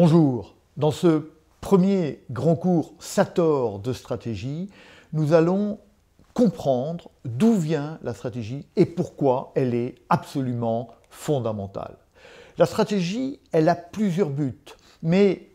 Bonjour, dans ce premier grand cours Sator de stratégie, nous allons comprendre d'où vient la stratégie et pourquoi elle est absolument fondamentale. La stratégie, elle a plusieurs buts, mais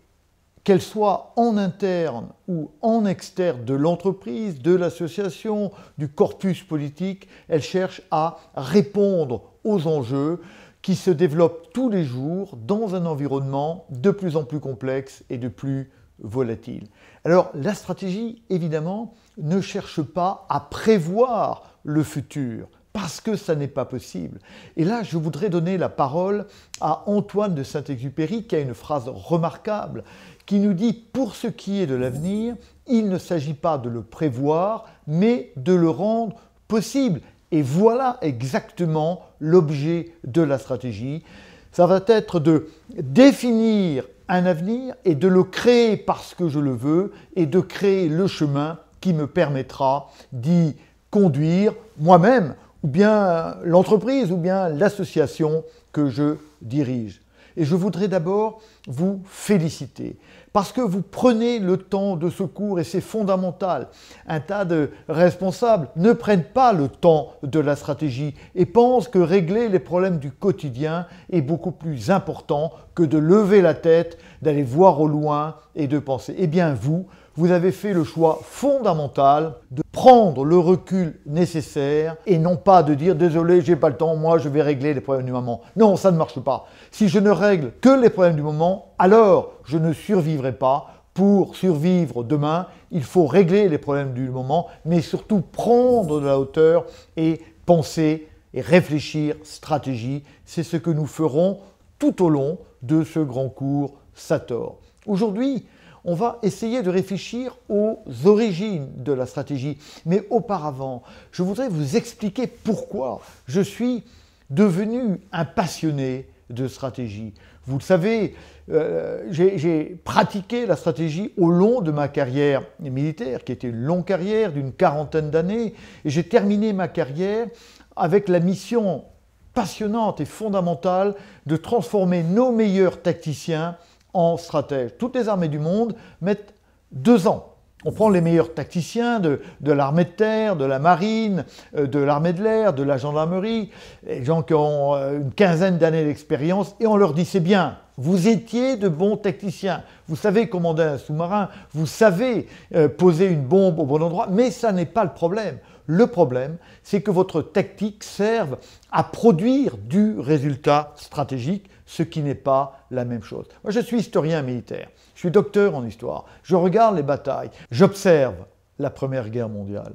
qu'elle soit en interne ou en externe de l'entreprise, de l'association, du corpus politique, elle cherche à répondre aux enjeux qui se développe tous les jours dans un environnement de plus en plus complexe et de plus volatile. Alors la stratégie, évidemment, ne cherche pas à prévoir le futur, parce que ça n'est pas possible. Et là, je voudrais donner la parole à Antoine de Saint-Exupéry, qui a une phrase remarquable, qui nous dit, pour ce qui est de l'avenir, il ne s'agit pas de le prévoir, mais de le rendre possible. Et voilà exactement l'objet de la stratégie. Ça va être de définir un avenir et de le créer parce que je le veux et de créer le chemin qui me permettra d'y conduire moi-même ou bien l'entreprise ou bien l'association que je dirige. Et je voudrais d'abord vous féliciter parce que vous prenez le temps de secours et c'est fondamental. Un tas de responsables ne prennent pas le temps de la stratégie et pensent que régler les problèmes du quotidien est beaucoup plus important que de lever la tête, d'aller voir au loin et de penser. Eh bien vous, vous avez fait le choix fondamental de prendre le recul nécessaire et non pas de dire désolé, j'ai pas le temps, moi je vais régler les problèmes du moment. Non, ça ne marche pas. Si je ne règle que les problèmes du moment, alors je ne survivrai pas. Pour survivre demain, il faut régler les problèmes du moment, mais surtout prendre de la hauteur et penser et réfléchir stratégie. C'est ce que nous ferons tout au long de ce grand cours Sator. Aujourd'hui, on va essayer de réfléchir aux origines de la stratégie. Mais auparavant, je voudrais vous expliquer pourquoi je suis devenu un passionné de stratégie. Vous le savez, euh, j'ai pratiqué la stratégie au long de ma carrière militaire, qui était une longue carrière d'une quarantaine d'années, et j'ai terminé ma carrière avec la mission passionnante et fondamentale de transformer nos meilleurs tacticiens en stratège. Toutes les armées du monde mettent deux ans. On prend les meilleurs tacticiens de, l'armée de terre, de la marine, euh, de l'armée de l'air, de la gendarmerie, les gens qui ont euh, une quinzaine d'années d'expérience, et on leur dit c'est bien, vous étiez de bons tacticiens, vous savez commander un sous-marin, vous savez euh, poser une bombe au bon endroit, mais ça n'est pas le problème. Le problème, c'est que votre tactique serve à produire du résultat stratégique ce qui n'est pas la même chose. Moi, je suis historien militaire, je suis docteur en histoire, je regarde les batailles, j'observe la Première Guerre mondiale.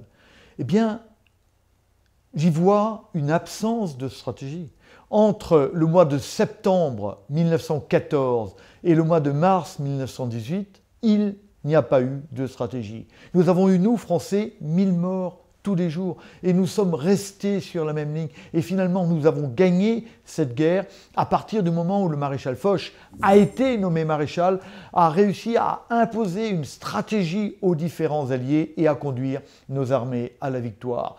Eh bien, j'y vois une absence de stratégie. Entre le mois de septembre 1914 et le mois de mars 1918, il n'y a pas eu de stratégie. Nous avons eu, nous, Français, 1000 morts tous les jours et nous sommes restés sur la même ligne. Et finalement, nous avons gagné cette guerre à partir du moment où le maréchal Foch a été nommé maréchal, a réussi à imposer une stratégie aux différents alliés et à conduire nos armées à la victoire.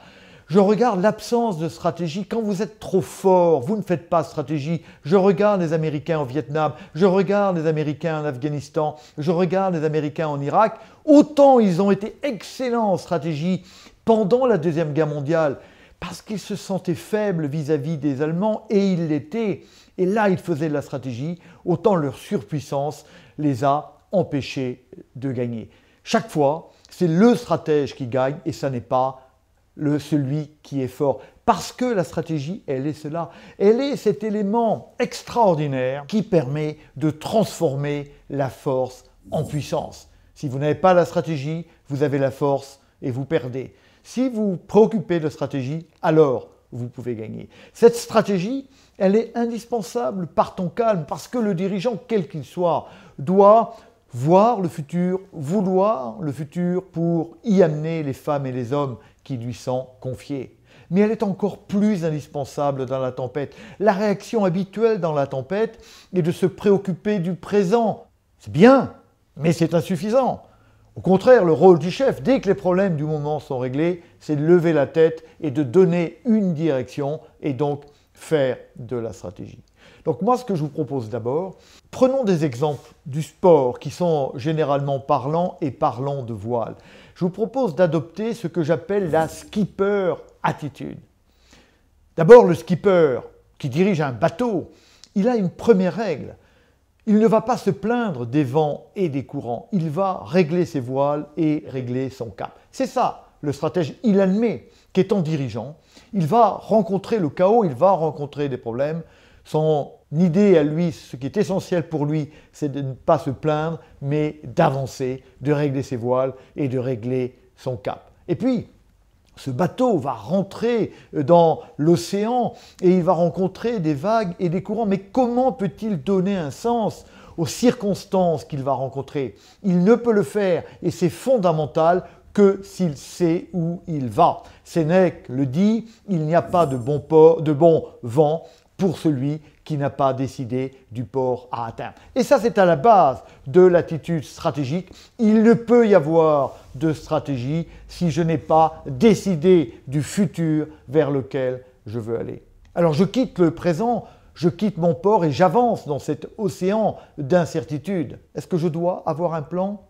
Je regarde l'absence de stratégie. Quand vous êtes trop fort, vous ne faites pas stratégie. Je regarde les Américains au Vietnam, je regarde les Américains en Afghanistan, je regarde les Américains en Irak. Autant ils ont été excellents en stratégie pendant la Deuxième Guerre mondiale, parce qu'ils se sentaient faibles vis-à-vis des Allemands, et ils l'était. Et là, ils faisaient de la stratégie, autant leur surpuissance les a empêchés de gagner. Chaque fois, c'est le stratège qui gagne, et ce n'est pas le, celui qui est fort. Parce que la stratégie, elle est cela. Elle est cet élément extraordinaire qui permet de transformer la force en puissance. Si vous n'avez pas la stratégie, vous avez la force et vous perdez. Si vous vous préoccupez de stratégie, alors vous pouvez gagner. Cette stratégie, elle est indispensable par ton calme, parce que le dirigeant, quel qu'il soit, doit voir le futur, vouloir le futur pour y amener les femmes et les hommes qui lui sont confiés. Mais elle est encore plus indispensable dans la tempête. La réaction habituelle dans la tempête est de se préoccuper du présent. C'est bien, mais c'est insuffisant. Au contraire, le rôle du chef, dès que les problèmes du moment sont réglés, c'est de lever la tête et de donner une direction et donc faire de la stratégie. Donc moi, ce que je vous propose d'abord, prenons des exemples du sport qui sont généralement parlants et parlants de voile. Je vous propose d'adopter ce que j'appelle la skipper attitude. D'abord, le skipper qui dirige un bateau, il a une première règle. Il ne va pas se plaindre des vents et des courants, il va régler ses voiles et régler son cap. C'est ça le stratège. Il admet qu'étant dirigeant, il va rencontrer le chaos, il va rencontrer des problèmes. Son idée à lui, ce qui est essentiel pour lui, c'est de ne pas se plaindre, mais d'avancer, de régler ses voiles et de régler son cap. Et puis, ce bateau va rentrer euh, dans l'océan et il va rencontrer des vagues et des courants. Mais comment peut-il donner un sens aux circonstances qu'il va rencontrer Il ne peut le faire et c'est fondamental que s'il sait où il va. Sénèque le dit, il n'y a pas de bon, de bon vent pour celui qui n'a pas décidé du port à atteindre. Et ça, c'est à la base de l'attitude stratégique. Il ne peut y avoir de stratégie si je n'ai pas décidé du futur vers lequel je veux aller. Alors je quitte le présent, je quitte mon port et j'avance dans cet océan d'incertitude. Est-ce que je dois avoir un plan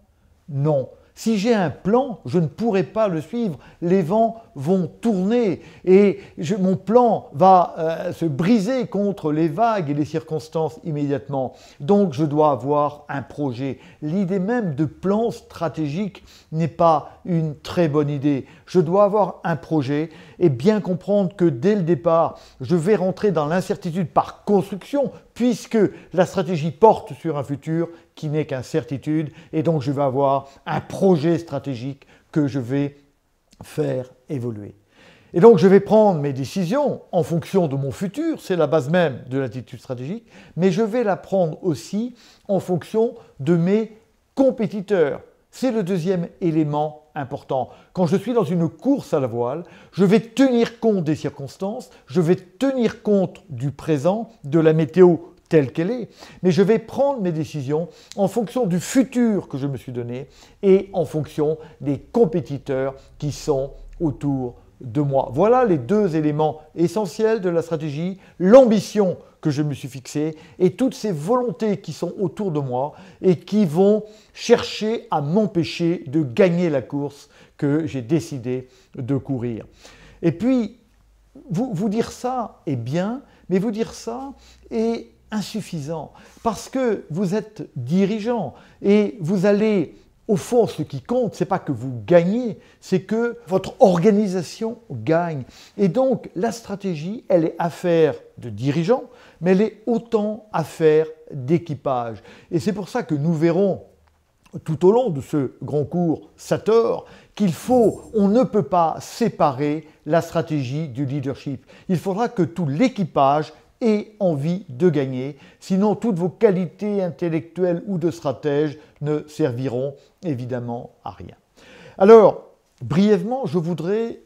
Non. Si j'ai un plan, je ne pourrai pas le suivre. Les vents vont tourner et mon plan va euh, se briser contre les vagues et les circonstances immédiatement. Donc je dois avoir un projet. L'idée même de plan stratégique n'est pas une très bonne idée. Je dois avoir un projet et bien comprendre que dès le départ, je vais rentrer dans l'incertitude par construction puisque la stratégie porte sur un futur qui n'est qu'incertitude, et donc je vais avoir un projet stratégique que je vais faire évoluer. Et donc je vais prendre mes décisions en fonction de mon futur, c'est la base même de l'attitude stratégique, mais je vais la prendre aussi en fonction de mes compétiteurs. C'est le deuxième élément important. Quand je suis dans une course à la voile, je vais tenir compte des circonstances, je vais tenir compte du présent, de la météo telle qu'elle est, mais je vais prendre mes décisions en fonction du futur que je me suis donné et en fonction des compétiteurs qui sont autour de moi. Voilà les deux éléments essentiels de la stratégie, l'ambition que je me suis fixée et toutes ces volontés qui sont autour de moi et qui vont chercher à m'empêcher de gagner la course que j'ai décidé de courir. Et puis, vous, vous dire ça est bien, mais vous dire ça est insuffisant parce que vous êtes dirigeant et vous allez au fond, ce qui compte, c'est pas que vous gagnez, c'est que votre organisation gagne. Et donc, la stratégie, elle est affaire de dirigeant mais elle est autant affaire d'équipage. Et c'est pour ça que nous verrons tout au long de ce grand cours Sator qu'il faut, on ne peut pas séparer la stratégie du leadership. Il faudra que tout l'équipage et envie de gagner. Sinon, toutes vos qualités intellectuelles ou de stratège ne serviront évidemment à rien. Alors, brièvement, je voudrais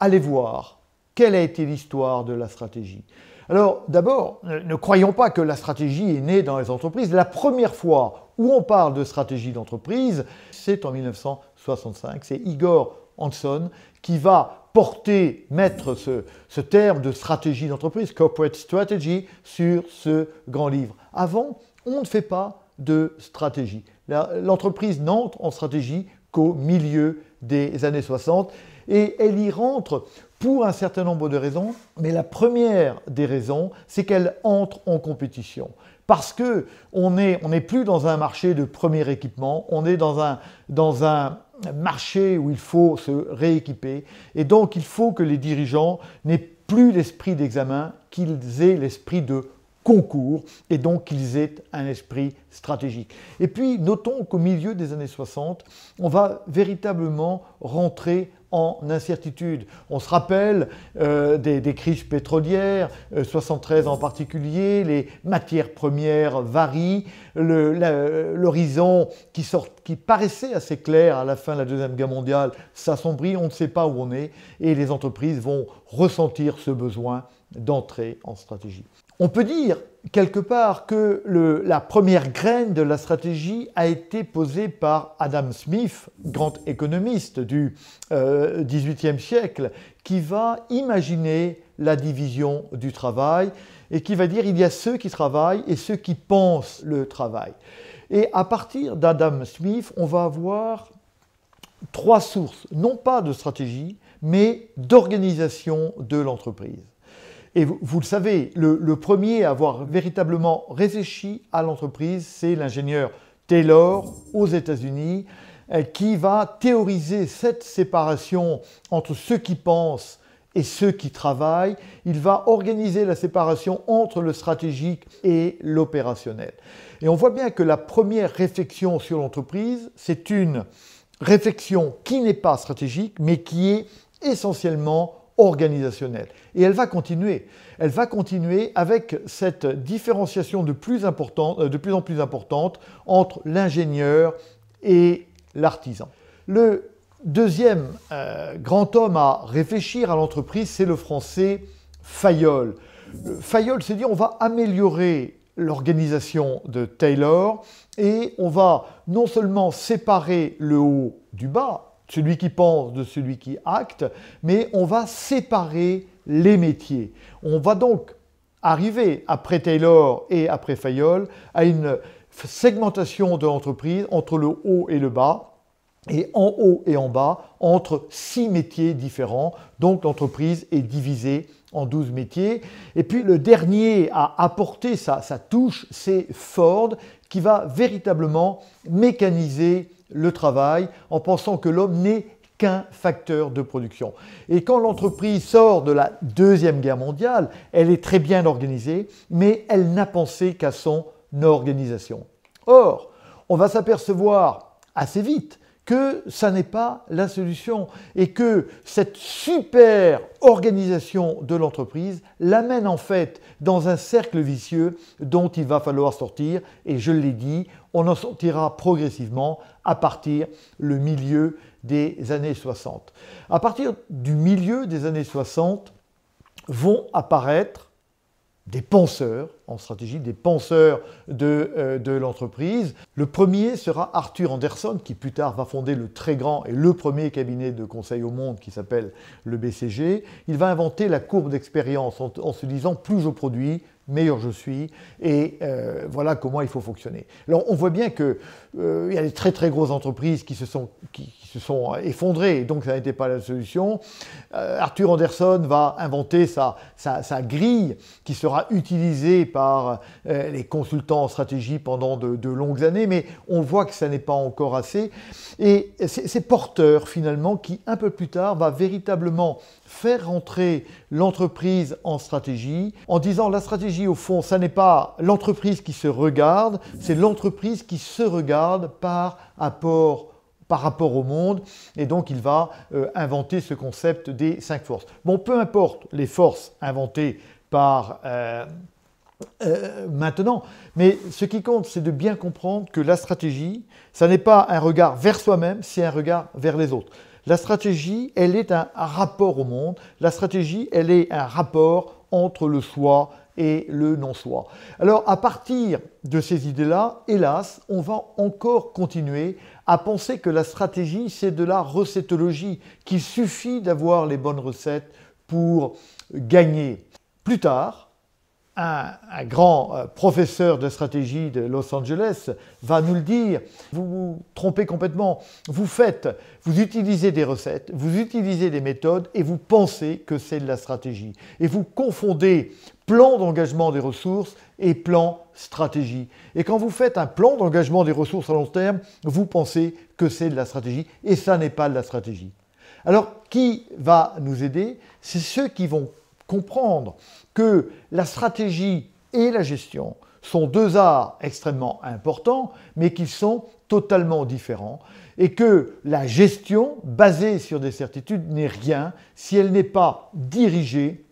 aller voir quelle a été l'histoire de la stratégie. Alors, d'abord, ne, croyons pas que la stratégie est née dans les entreprises. La première fois où on parle de stratégie d'entreprise, c'est en 1965. C'est Igor Hanson qui va porter, mettre ce, ce terme de stratégie d'entreprise, corporate strategy, sur ce grand livre. Avant, on ne fait pas de stratégie. L'entreprise n'entre en stratégie qu'au milieu des années 60 et elle y rentre pour un certain nombre de raisons, mais la première des raisons, c'est qu'elle entre en compétition. Parce que on n'est on plus dans un marché de premier équipement, on est dans un, dans un marché où il faut se rééquiper. Et donc il faut que les dirigeants n'aient plus l'esprit d'examen, qu'ils aient l'esprit de concours et donc qu'ils aient un esprit stratégique. Et puis notons qu'au milieu des années 60, on va véritablement rentrer en incertitude. On se rappelle euh, des, crises pétrolières, 73 euh, en particulier, les matières premières varient, l'horizon qui paraissait assez clair à la fin de la Deuxième Guerre mondiale s'assombrit, on ne sait pas où on est, et les entreprises vont ressentir ce besoin d'entrer en stratégie. On peut dire quelque part que la première graine de la stratégie a été posée par Adam Smith, grand économiste du euh, XVIIIe siècle, qui va imaginer la division du travail et qui va dire il y a ceux qui travaillent et ceux qui pensent le travail. Et à partir d'Adam Smith, on va avoir trois sources, non pas de stratégie, mais d'organisation de l'entreprise. Et vous, le savez, le, le, premier à avoir véritablement réfléchi à l'entreprise, c'est l'ingénieur Taylor aux États-Unis, euh, qui va théoriser cette séparation entre ceux qui pensent et ceux qui travaillent. Il va organiser la séparation entre le stratégique et l'opérationnel. Et on voit bien que la première réflexion sur l'entreprise, c'est une réflexion qui n'est pas stratégique, mais qui est essentiellement organisationnelle. Et elle va continuer. Elle va continuer avec cette différenciation de plus, euh, de plus en plus importante entre l'ingénieur et l'artisan. Le deuxième euh, grand homme à réfléchir à l'entreprise, c'est le français Fayol. Fayol s'est dit on va améliorer l'organisation de Taylor et on va non seulement séparer le haut du bas, celui qui pense de celui qui acte, mais on va séparer les métiers. On va donc arriver, après Taylor et après Fayol, à une segmentation de l'entreprise entre le haut et le bas, et en haut et en bas, entre six métiers différents. Donc l'entreprise est divisée en 12 métiers. Et puis le dernier à apporter sa touche, c'est Ford, qui va véritablement mécaniser le travail en pensant que l'homme n'est qu'un facteur de production. Et quand l'entreprise sort de la Deuxième Guerre mondiale, elle est très bien organisée, mais elle n'a pensé qu'à son organisation. Or, on va s'apercevoir assez vite que ça n'est pas la solution et que cette super organisation de l'entreprise l'amène en fait dans un cercle vicieux dont il va falloir sortir et je l'ai dit, on en sortira progressivement à partir le milieu des années 60. À partir du milieu des années 60 vont apparaître des penseurs en stratégie, des penseurs de, euh, l'entreprise. Le premier sera Arthur Anderson, qui plus tard va fonder le très grand et le premier cabinet de conseil au monde qui s'appelle le BCG. Il va inventer la courbe d'expérience en, en se disant plus je produis, meilleur je suis, et euh, voilà comment il faut fonctionner. Alors on voit bien qu'il euh, il y a des très très grosses entreprises qui se sont, se sont effondrés, donc ça n'était pas la solution. Euh, Arthur Anderson va inventer sa, grille qui sera utilisée par euh, les consultants en stratégie pendant de, de, longues années, mais on voit que ça n'est pas encore assez. Et c'est Porter finalement qui, un peu plus tard, va véritablement faire rentrer l'entreprise en stratégie en disant la stratégie au fond, ça n'est pas l'entreprise qui se regarde, c'est l'entreprise qui se regarde par apport par rapport au monde, et donc il va euh, inventer ce concept des cinq forces. Bon, peu importe les forces inventées par euh, euh, maintenant, mais ce qui compte, c'est de bien comprendre que la stratégie, ça n'est pas un regard vers soi-même, c'est un regard vers les autres. La stratégie, elle est un rapport au monde, la stratégie, elle est un rapport entre le soi et le non-soi. Alors à partir de ces idées-là, hélas, on va encore continuer à penser que la stratégie, c'est de la recettologie, qu'il suffit d'avoir les bonnes recettes pour gagner. Plus tard, un, grand euh, professeur de stratégie de Los Angeles va nous le dire, vous vous trompez complètement, vous faites, vous utilisez des recettes, vous utilisez des méthodes et vous pensez que c'est de la stratégie. Et vous confondez plan d'engagement des ressources et plan stratégie. Et quand vous faites un plan d'engagement des ressources à long terme, vous pensez que c'est de la stratégie et ça n'est pas de la stratégie. Alors, qui va nous aider C'est ceux qui vont comprendre que la stratégie et la gestion sont deux arts extrêmement importants, mais qui sont totalement différents, et que la gestion basée sur des certitudes n'est rien si elle n'est pas dirigée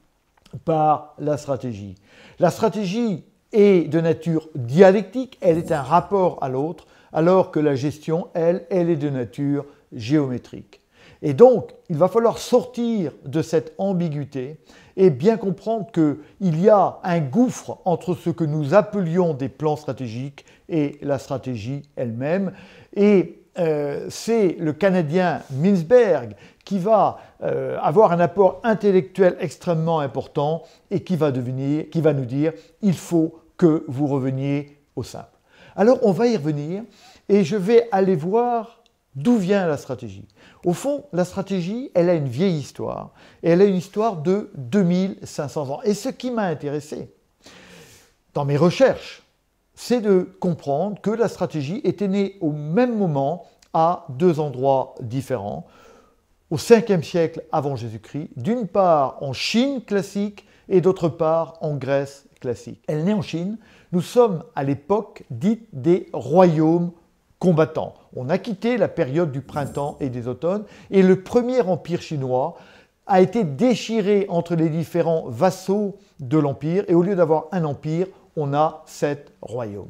par la stratégie. La stratégie est de nature dialectique, elle est un rapport à l'autre, alors que la gestion, elle, elle est de nature géométrique. Et donc, il va falloir sortir de cette ambiguïté et bien comprendre qu'il y a un gouffre entre ce que nous appelions des plans stratégiques et la stratégie elle-même. Et euh, c'est le Canadien Minsberg qui va euh, avoir un apport intellectuel extrêmement important et qui va, devenir, qui va nous dire il faut que vous reveniez au simple. Alors on va y revenir et je vais aller voir d'où vient la stratégie. Au fond, la stratégie, elle a une vieille histoire et elle a une histoire de 2500 ans. Et ce qui m'a intéressé dans mes recherches, c'est de comprendre que la stratégie était née au même moment à deux endroits différents au 5e siècle avant Jésus-Christ, d'une part en Chine classique et d'autre part en Grèce classique. Elle naît en Chine, nous sommes à l'époque dite des royaumes combattants. On a quitté la période du printemps et des automnes et le premier empire chinois a été déchiré entre les différents vassaux de l'empire et au lieu d'avoir un empire, on a sept royaumes.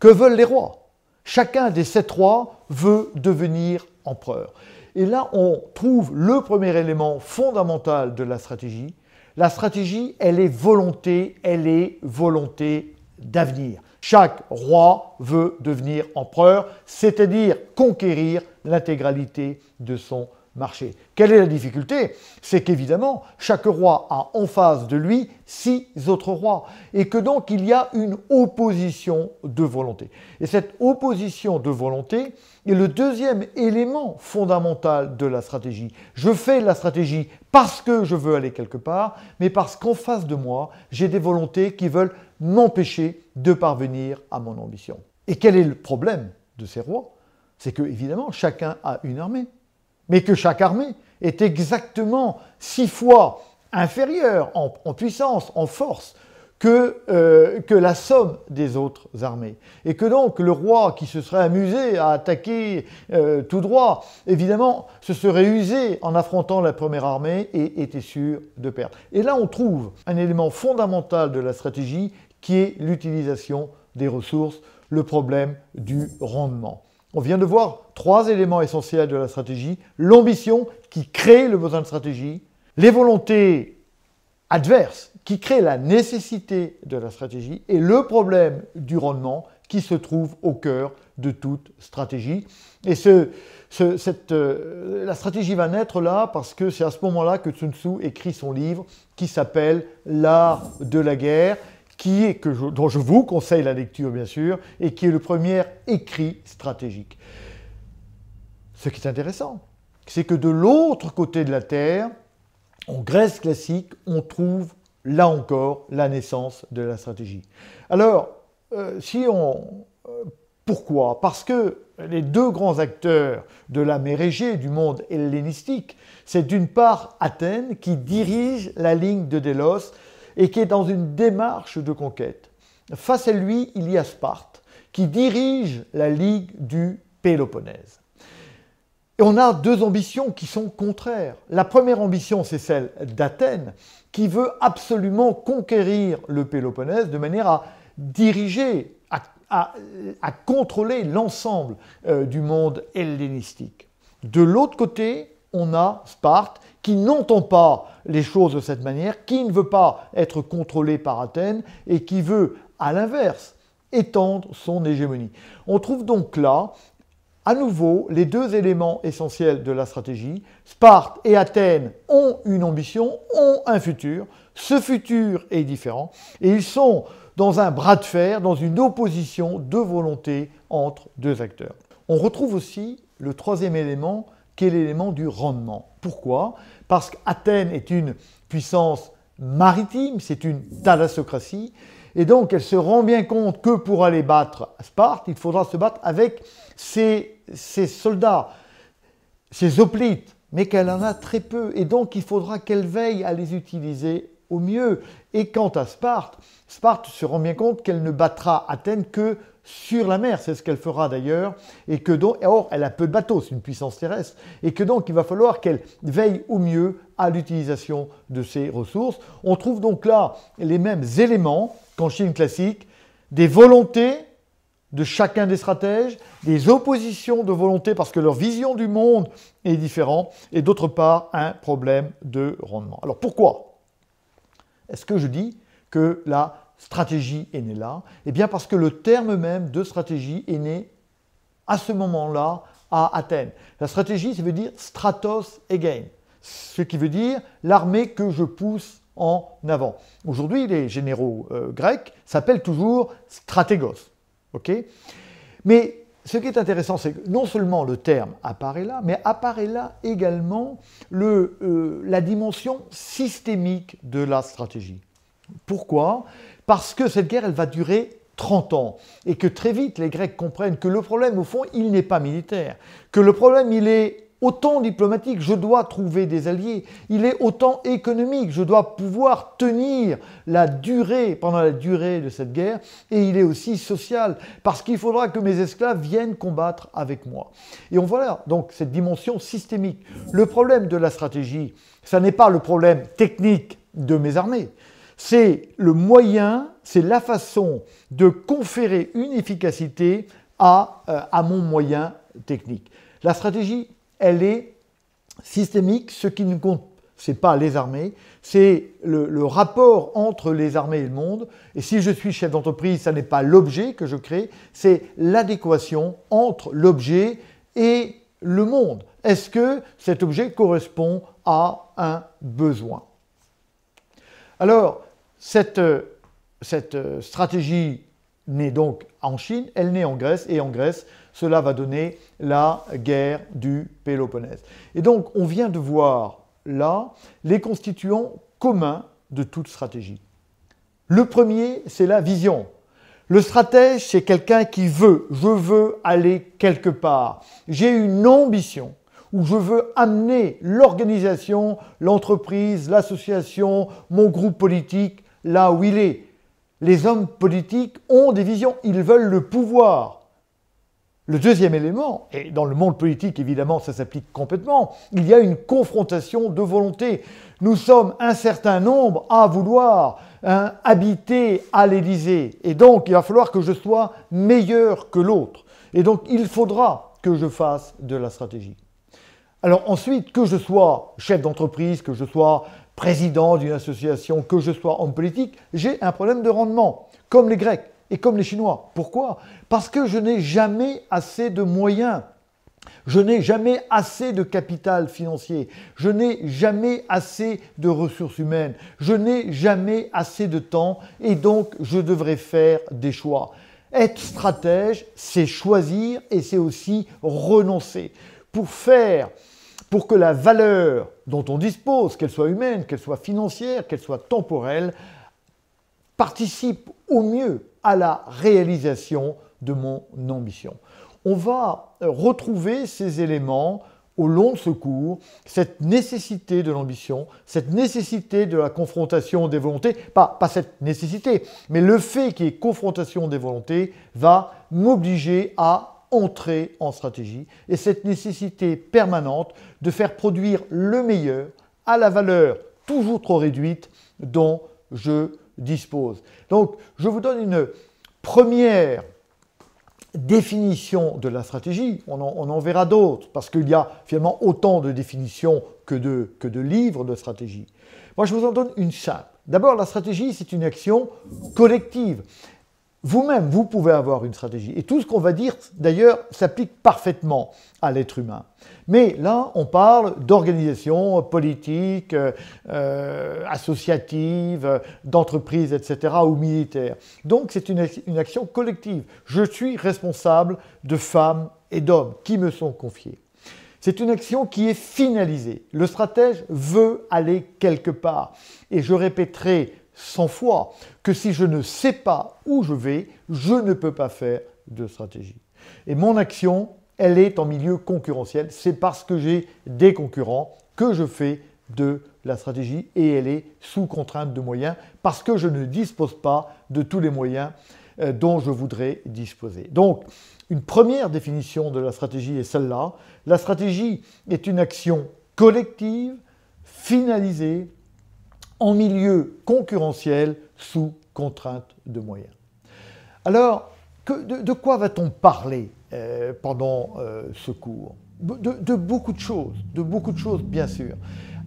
Que veulent les rois Chacun des sept rois veut devenir empereur. Et là, on trouve le premier élément fondamental de la stratégie. La stratégie, elle est volonté, elle est volonté d'avenir. Chaque roi veut devenir empereur, c'est-à-dire conquérir l'intégralité de son marché. Quelle est la difficulté C'est qu'évidemment, chaque roi a en face de lui six autres rois et que donc il y a une opposition de volonté. Et cette opposition de volonté, et le deuxième élément fondamental de la stratégie. Je fais la stratégie parce que je veux aller quelque part, mais parce qu'en face de moi, j'ai des volontés qui veulent m'empêcher de parvenir à mon ambition. Et quel est le problème de ces rois C'est que, évidemment, chacun a une armée, mais que chaque armée est exactement six fois inférieure en puissance, en force, euh, que, la somme des autres armées. Et que donc le roi qui se serait amusé à attaquer euh, tout droit, évidemment, se serait usé en affrontant la première armée et était sûr de perdre. Et là, on trouve un élément fondamental de la stratégie qui est l'utilisation des ressources, le problème du rendement. On vient de voir trois éléments essentiels de la stratégie. L'ambition qui crée le besoin de stratégie, les volontés adverse qui crée la nécessité de la stratégie et le problème du rendement qui se trouve au cœur de toute stratégie. Et ce, cette, euh, la stratégie va naître là parce que c'est à ce moment-là que Sun Tzu écrit son livre qui s'appelle L'art de la guerre, qui est, que dont je vous conseille la lecture bien sûr, et qui est le premier écrit stratégique. Ce qui est intéressant, c'est que de l'autre côté de la Terre, en Grèce classique, on trouve là encore la naissance de la stratégie. Alors, euh, si on, euh, pourquoi Parce que les deux grands acteurs de la mer Égée, du monde hellénistique, c'est d'une part Athènes qui dirige la ligne de Délos et qui est dans une démarche de conquête. Face à lui, il y a Sparte qui dirige la ligue du Péloponnèse on a deux ambitions qui sont contraires. La première ambition, c'est celle d'Athènes, qui veut absolument conquérir le Péloponnèse de manière à diriger, à, contrôler l'ensemble euh, du monde hellénistique. De l'autre côté, on a Sparte, qui n'entend pas les choses de cette manière, qui ne veut pas être contrôlé par Athènes et qui veut, à l'inverse, étendre son hégémonie. On trouve donc là à nouveau, les deux éléments essentiels de la stratégie, Sparte et Athènes ont une ambition, ont un futur. Ce futur est différent et ils sont dans un bras de fer, dans une opposition de volonté entre deux acteurs. On retrouve aussi le troisième élément qui est l'élément du rendement. Pourquoi Parce qu'Athènes est une puissance maritime, c'est une thalassocratie et donc, elle se rend bien compte que pour aller battre Sparte, il faudra se battre avec ses, soldats, ses hoplites, mais qu'elle en a très peu. Et donc, il faudra qu'elle veille à les utiliser au mieux. Et quant à Sparte, Sparte se rend bien compte qu'elle ne battra Athènes que sur la mer, c'est ce qu'elle fera d'ailleurs, et que donc, or elle a peu de bateaux, c'est une puissance terrestre, et que donc il va falloir qu'elle veille au mieux à l'utilisation de ses ressources. On trouve donc là les mêmes éléments qu'en Chine classique, des volontés de chacun des stratèges, des oppositions de volonté parce que leur vision du monde est différente, et d'autre part un problème de rendement. Alors pourquoi est-ce que je dis que la stratégie est née là Eh bien parce que le terme même de stratégie est né à ce moment-là à Athènes. La stratégie, ça veut dire stratos again, ce qui veut dire l'armée que je pousse en avant. Aujourd'hui, les généraux euh, grecs s'appellent toujours stratégos. mais ce qui est intéressant, c'est que non seulement le terme apparaît là, mais apparaît là également euh, la dimension systémique de la stratégie. Pourquoi Parce que cette guerre, elle va durer 30 ans et que très vite les Grecs comprennent que le problème, au fond, il n'est pas militaire, que le problème, il est autant diplomatique, je dois trouver des alliés, il est autant économique, je dois pouvoir tenir la durée, pendant la durée de cette guerre, et il est aussi social, parce qu'il faudra que mes esclaves viennent combattre avec moi. Et on voit donc cette dimension systémique. Le problème de la stratégie, ça n'est pas le problème technique de mes armées, c'est le moyen, c'est la façon de conférer une efficacité à, euh, à mon moyen technique. La stratégie elle est systémique. Ce qui ne compte, ce n'est pas les armées, c'est le, rapport entre les armées et le monde. Et si je suis chef d'entreprise, ce n'est pas l'objet que je crée, c'est l'adéquation entre l'objet et le monde. Est-ce que cet objet correspond à un besoin Alors, cette, euh, stratégie naît donc en Chine, elle naît en Grèce, et en Grèce, cela va donner la guerre du Péloponnèse. Et donc on vient de voir là les constituants communs de toute stratégie. Le premier, c'est la vision. Le stratège, c'est quelqu'un qui veut, je veux aller quelque part. J'ai une ambition où je veux amener l'organisation, l'entreprise, l'association, mon groupe politique là où il est. Les hommes politiques ont des visions, ils veulent le pouvoir. Le deuxième élément, et dans le monde politique évidemment ça s'applique complètement, il y a une confrontation de volonté. Nous sommes un certain nombre à vouloir hein, habiter à l'Élysée et donc il va falloir que je sois meilleur que l'autre. Et donc il faudra que je fasse de la stratégie. Alors ensuite, que je sois chef d'entreprise, que je sois président d'une association, que je sois homme politique, j'ai un problème de rendement, comme les Grecs et comme les Chinois. Pourquoi Parce que je n'ai jamais assez de moyens. Je n'ai jamais assez de capital financier, je n'ai jamais assez de ressources humaines, je n'ai jamais assez de temps et donc je devrais faire des choix. Être stratège, c'est choisir et c'est aussi renoncer. Pour faire, pour que la valeur dont on dispose, qu'elle soit humaine, qu'elle soit financière, qu'elle soit temporelle, participe au mieux à la réalisation de mon ambition. On va euh, retrouver ces éléments au long de ce cours, cette nécessité de l'ambition, cette nécessité de la confrontation des volontés, pas, pas cette nécessité, mais le fait qu'il y ait confrontation des volontés va m'obliger à entrer en stratégie et cette nécessité permanente de faire produire le meilleur à la valeur toujours trop réduite dont je dispose. Donc, je vous donne une première définition de la stratégie. On en, verra d'autres, parce qu'il y a finalement autant de définitions que de, que de livres de stratégie. Moi, je vous en donne une simple. D'abord, la stratégie, c'est une action collective. Vous-même, vous pouvez avoir une stratégie. Et tout ce qu'on va dire, d'ailleurs, s'applique parfaitement à l'être humain. Mais là, on parle d'organisation politique, euh, euh, associative, d'entreprise, etc., ou militaire. Donc, c'est une action collective. Je suis responsable de femmes et d'hommes qui me sont confiés. C'est une action qui est finalisée. Le stratège veut aller quelque part. Et je répéterai 100 fois que si je ne sais pas où je vais, je ne peux pas faire de stratégie. Et mon action, elle est en milieu concurrentiel. C'est parce que j'ai des concurrents que je fais de la stratégie et elle est sous contrainte de moyens parce que je ne dispose pas de tous les moyens euh, dont je voudrais disposer. Donc, une première définition de la stratégie est celle-là. La stratégie est une action collective, finalisée, en milieu concurrentiel sous contrainte de moyens. Alors, de, quoi va-t-on parler euh, pendant euh, ce cours de, de, beaucoup de choses, de beaucoup de choses bien sûr.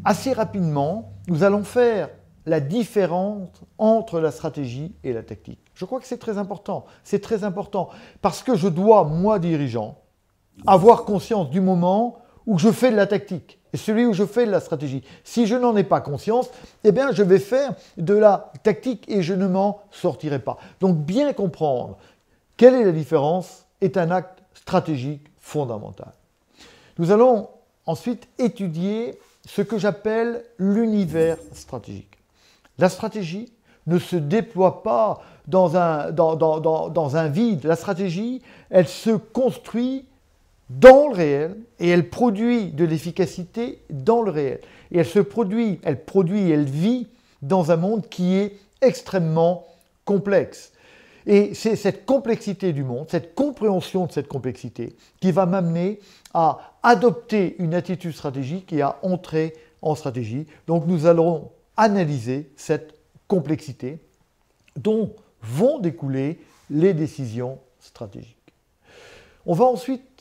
Assez rapidement, nous allons faire la différence entre la stratégie et la tactique. Je crois que c'est très important. C'est très important parce que je dois, moi dirigeant, avoir conscience du moment où je fais de la tactique celui où je fais de la stratégie. Si je n'en ai pas conscience, eh bien, je vais faire de la tactique et je ne m'en sortirai pas. Donc, bien comprendre quelle est la différence est un acte stratégique fondamental. Nous allons ensuite étudier ce que j'appelle l'univers stratégique. La stratégie ne se déploie pas dans un, dans, un vide. La stratégie, elle se construit dans le réel et elle produit de l'efficacité dans le réel. Et elle se produit, elle produit, elle vit dans un monde qui est extrêmement complexe. Et c'est cette complexité du monde, cette compréhension de cette complexité, qui va m'amener à adopter une attitude stratégique et à entrer en stratégie. Donc nous allons analyser cette complexité dont vont découler les décisions stratégiques. On va ensuite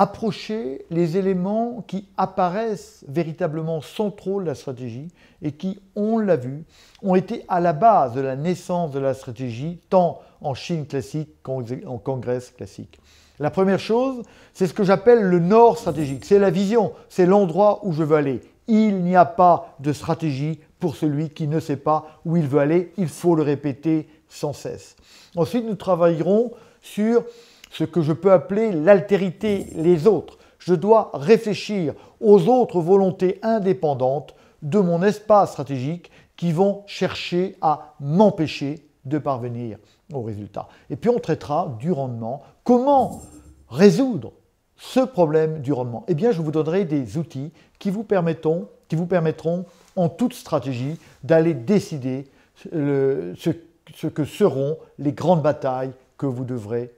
approcher les éléments qui apparaissent véritablement centraux de la stratégie et qui, on l'a vu, ont été à la base de la naissance de la stratégie, tant en Chine classique qu'en Congrès classique. La première chose, c'est ce que j'appelle le nord stratégique, c'est la vision, c'est l'endroit où je veux aller. Il n'y a pas de stratégie pour celui qui ne sait pas où il veut aller, il faut le répéter sans cesse. Ensuite, nous travaillerons sur ce que je peux appeler l'altérité les autres. Je dois réfléchir aux autres volontés indépendantes de mon espace stratégique qui vont chercher à m'empêcher de parvenir au résultat. Et puis on traitera du rendement. Comment résoudre ce problème du rendement Eh bien, je vous donnerai des outils qui vous permettront, qui vous permettront en toute stratégie d'aller décider euh, ce que seront les grandes batailles que vous devrez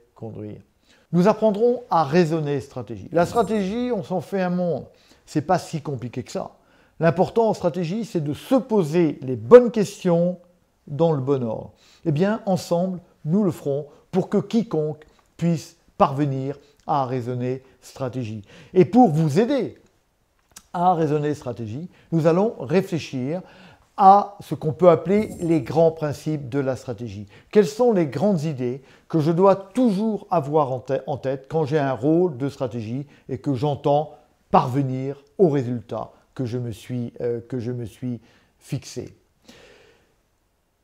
nous apprendrons à raisonner stratégie. La stratégie, on s'en fait un monde. C'est pas si compliqué que ça. L'important en stratégie, c'est de se poser les bonnes questions dans le bon ordre. Eh bien, ensemble, nous le ferons pour que quiconque puisse parvenir à raisonner stratégie. Et pour vous aider à raisonner stratégie, nous allons réfléchir à ce qu'on peut appeler les grands principes de la stratégie. Quelles sont les grandes idées que je dois toujours avoir en, tête, quand j'ai un rôle de stratégie et que j'entends parvenir au résultat que je me suis, euh, que je me suis fixé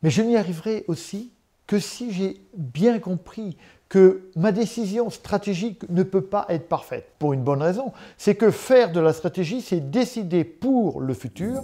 Mais je n'y arriverai aussi que si j'ai bien compris que ma décision stratégique ne peut pas être parfaite. Pour une bonne raison, c'est que faire de la stratégie, c'est décider pour le futur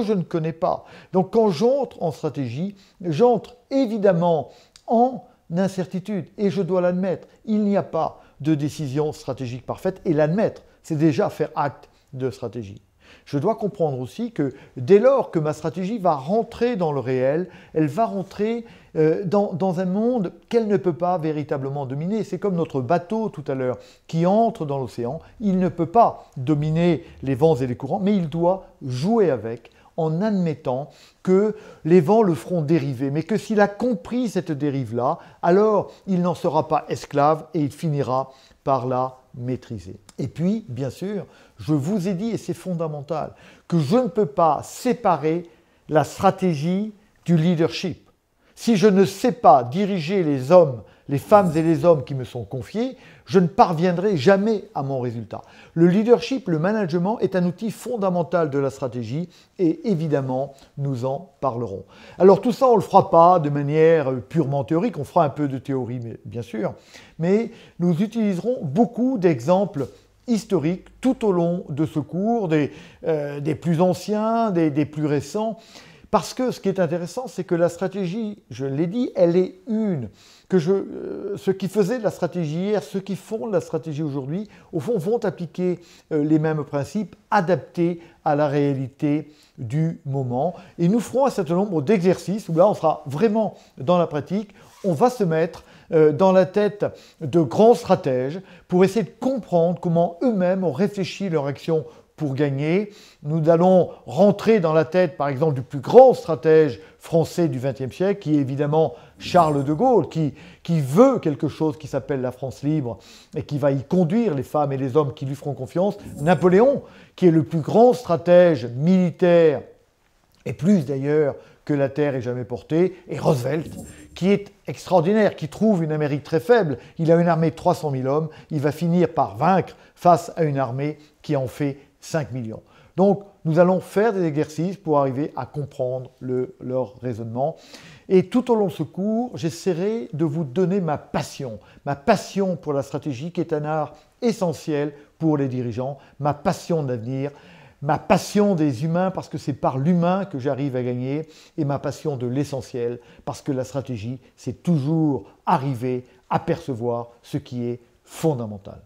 que je ne connais pas. Donc quand j'entre en stratégie, j'entre évidemment en incertitude et je dois l'admettre. Il n'y a pas de décision stratégique parfaite et l'admettre, c'est déjà faire acte de stratégie. Je dois comprendre aussi que dès lors que ma stratégie va rentrer dans le réel, elle va rentrer euh, dans, un monde qu'elle ne peut pas véritablement dominer. C'est comme notre bateau tout à l'heure qui entre dans l'océan. Il ne peut pas dominer les vents et les courants, mais il doit jouer avec en admettant que les vents le feront dériver, mais que s'il a compris cette dérive-là, alors il n'en sera pas esclave et il finira par la maîtriser. Et puis, bien sûr, je vous ai dit, et c'est fondamental, que je ne peux pas séparer la stratégie du leadership. Si je ne sais pas diriger les hommes les femmes et les hommes qui me sont confiés, je ne parviendrai jamais à mon résultat. Le leadership, le management est un outil fondamental de la stratégie et évidemment, nous en parlerons. Alors tout ça, on ne le fera pas de manière purement théorique, on fera un peu de théorie, mais, bien sûr, mais nous utiliserons beaucoup d'exemples historiques tout au long de ce cours, des, euh, plus anciens, des plus récents. Parce que ce qui est intéressant, c'est que la stratégie, je l'ai dit, elle est une. Que je, euh, ceux qui faisaient de la stratégie hier, ceux qui font de la stratégie aujourd'hui, au fond, vont appliquer euh, les mêmes principes adaptés à la réalité du moment. Et nous ferons un certain nombre d'exercices où là, on sera vraiment dans la pratique. On va se mettre euh, dans la tête de grands stratèges pour essayer de comprendre comment eux-mêmes ont réfléchi leur action pour gagner. Nous allons rentrer dans la tête, par exemple, du plus grand stratège français du XXe siècle, qui est évidemment Charles de Gaulle, qui, qui veut quelque chose qui s'appelle la France libre et qui va y conduire les femmes et les hommes qui lui feront confiance. Napoléon, qui est le plus grand stratège militaire, et plus d'ailleurs que la Terre ait jamais portée, et Roosevelt, qui est extraordinaire, qui trouve une Amérique très faible. Il a une armée de 300 000 hommes, il va finir par vaincre face à une armée qui en fait 5 millions. Donc, nous allons faire des exercices pour arriver à comprendre leur raisonnement. Et tout au long de ce cours, j'essaierai de vous donner ma passion, ma passion pour la stratégie qui est un art essentiel pour les dirigeants, ma passion d'avenir, ma passion des humains parce que c'est par l'humain que j'arrive à gagner et ma passion de l'essentiel parce que la stratégie, c'est toujours arriver à percevoir ce qui est fondamental.